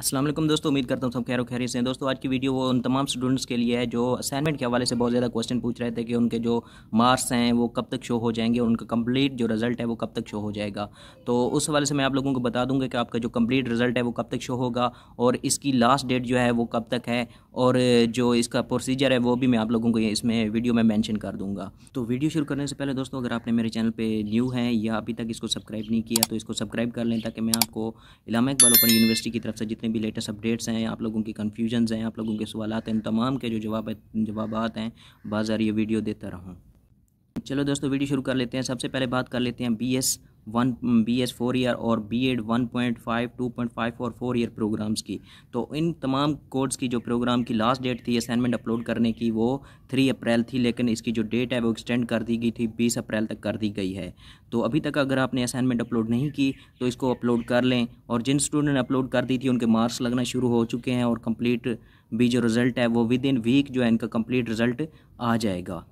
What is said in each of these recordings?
असलम दोस्तों उम्मीद करता हूँ सब खैर खैरी से हैं दोस्तों आज की वीडियो वो उन तमाम स्टूडेंट्स के लिए है जो असाइनमेंट के हवाले से बहुत ज़्यादा क्वेश्चन पूछ रहे थे कि उनके जो मार्क्स हैं वो कब तक शो हो जाएंगे और उनका कंप्लीट जो रिजल्ट है वो कब तक शो हो जाएगा तो उस हवाले से मैं आप लोगों को बता दूंगा कि आपका जो कम्प्लीट रिजल्ट है वो कब तक शो होगा और इसकी लास्ट डेट जो है वो कब तक है और जो इसका प्रोसीजर है वो भी मैं आप लोगों को इसमें वीडियो में मैंशन कर दूँगा तो वीडियो शुरू करने से पहले दोस्तों अगर आपने मेरे चैनल पर न्यू है या अभी तक इसको सब्सक्राइब नहीं किया तो इसको सब्सक्राइब कर लें ताकि मैं आपको इलामा इकबाल ओपन यूनिवर्सिटी की तरफ से जितने जितने भी लेटेस्ट अपडेट्स हैं आप लोगों की कन्फ्यूजन हैं आप लोगों के सवाल हैं इन तमाम के जो जवाब जवाब हैं बाज़ार ये वीडियो देता रहूँ चलो दोस्तों वीडियो शुरू कर लेते हैं सबसे पहले बात कर लेते हैं B S one B S four year और B Ed one point five two point five और फोर ईयर प्रोग्राम्स की तो इन तमाम कोर्स की जो प्रोग्राम की लास्ट डेट थी असाइनमेंट अपलोड करने की वो थ्री अप्रैल थी लेकिन इसकी जो डेट है वो एक्सटेंड कर दी गई थी बीस अप्रैल तक कर दी गई है तो अभी तक अगर आपने असाइनमेंट अपलोड नहीं की तो इसको अपलोड कर लें और जिन स्टूडेंट ने अपलोड कर दी थी उनके मार्क्स लगना शुरू हो चुके हैं और कम्प्लीट भी जो रिज़ल्ट है वो विद इन वीक जो है इनका कंप्लीट रिज़ल्ट आ जाएगा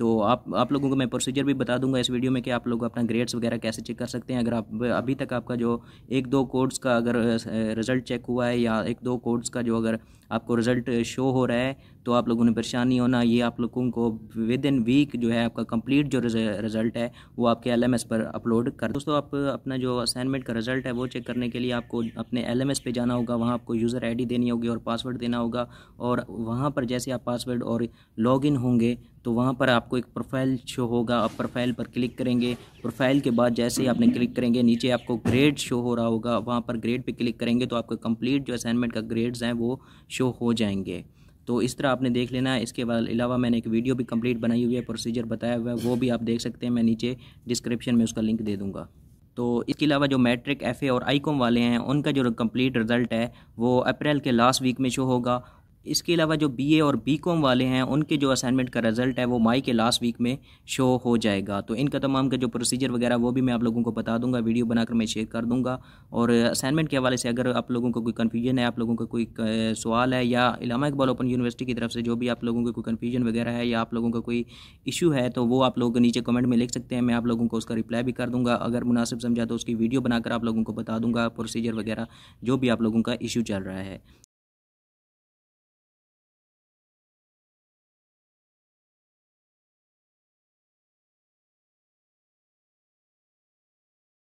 तो आप आप लोगों को मैं प्रोसीजर भी बता दूंगा इस वीडियो में कि आप लोग अपना ग्रेड्स वगैरह कैसे चेक कर सकते हैं अगर आप अभी तक आपका जो एक दो कोड्स का अगर रिज़ल्ट चेक हुआ है या एक दो कोड्स का जो अगर आपको रिज़ल्ट शो हो रहा है तो आप लोगों ने परेशान नहीं होना ये आप लोगों को विद इन वीक जो है आपका कंप्लीट जो रिज़ल्ट है वो आपके एल पर अपलोड कर दोस्तों आप अपना जो असाइनमेंट का रिज़ल्ट है वो चेक करने के लिए आपको अपने एल एम पे जाना होगा वहाँ आपको यूज़र आईडी देनी होगी और पासवर्ड देना होगा और वहाँ पर जैसे आप पासवर्ड और लॉगिन होंगे तो वहाँ पर आपको एक प्रोफाइल शो होगा आप प्रोफाइल पर क्लिक करेंगे प्रोफाइल के बाद जैसे ही आपने क्लिक करेंगे नीचे आपको ग्रेड शो हो रहा होगा वहाँ पर ग्रेड पे क्लिक करेंगे तो आपको कंप्लीट जो असाइनमेंट का ग्रेड्स हैं वो शो हो जाएंगे तो इस तरह आपने देख लेना है इसके अलावा मैंने एक वीडियो भी कम्प्लीट बनाई हुई है प्रोसीजर बताया हुआ है वो भी आप देख सकते हैं मैं नीचे डिस्क्रिप्शन में उसका लिंक दे दूँगा तो इसके अलावा जो मैट्रिक एफ और आईकॉम वाले हैं उनका जो कंप्लीट रिज़ल्ट है वो अप्रैल के लास्ट वीक में शो होगा इसके अलावा जो बीए और बीकॉम वाले हैं उनके जो असाइनमेंट का रिज़ल्ट है वो मई के लास्ट वीक में शो हो जाएगा तो इनका तमाम का जो प्रोसीजर वगैरह वो भी मैं आप लोगों को बता दूंगा वीडियो बनाकर मैं शेयर कर दूंगा और असाइनमेंट के हवाले से अगर आप लोगों को कोई कन्फ्यूजन है आप लोगों का को कोई सवाल है या इलामा इकबाल ओपन यूनिवर्सिटी की तरफ से जो भी आप लोगों को कोई कन्फ्यूजन वगैरह है या आप लोगों का कोई इशू है तो वो आप लोग नीचे कमेंट में लिख सकते हैं मैं आप लोगों को उसका रिप्लाई भी कर दूँगा अगर मुनासिब समझा तो उसकी वीडियो बनाकर आप लोगों को बता दूंगा प्रोसीजर वगैरह जो भी आप लोगों का इशू चल रहा है